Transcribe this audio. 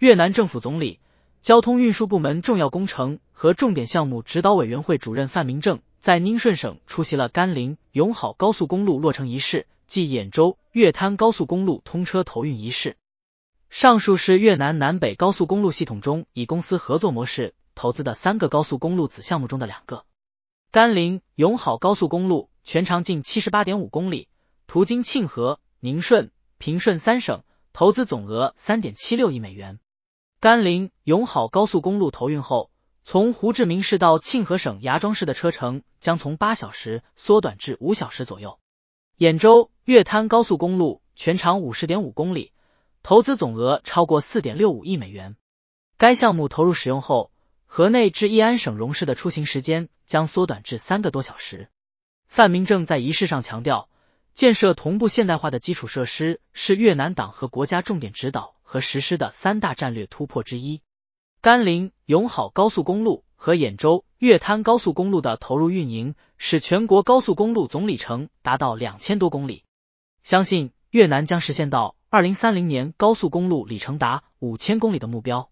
越南政府总理、交通运输部门重要工程和重点项目指导委员会主任范明正在宁顺省出席了甘林永好高速公路落成仪式暨兖州越滩高速公路通车投运仪式。上述是越南南北高速公路系统中以公司合作模式投资的三个高速公路子项目中的两个。甘林永好高速公路全长近七十八点五公里，途经庆和、宁顺、平顺三省，投资总额三点七六亿美元。甘霖永好高速公路投运后，从胡志明市到庆和省芽庄市的车程将从八小时缩短至五小时左右。兖州月滩高速公路全长五十点五公里，投资总额超过四点六五亿美元。该项目投入使用后，河内至义安省荣市的出行时间将缩短至三个多小时。范明正在仪式上强调。建设同步现代化的基础设施是越南党和国家重点指导和实施的三大战略突破之一。甘霖永好高速公路和兖州月滩高速公路的投入运营，使全国高速公路总里程达到两千多公里。相信越南将实现到二零三零年高速公路里程达五千公里的目标。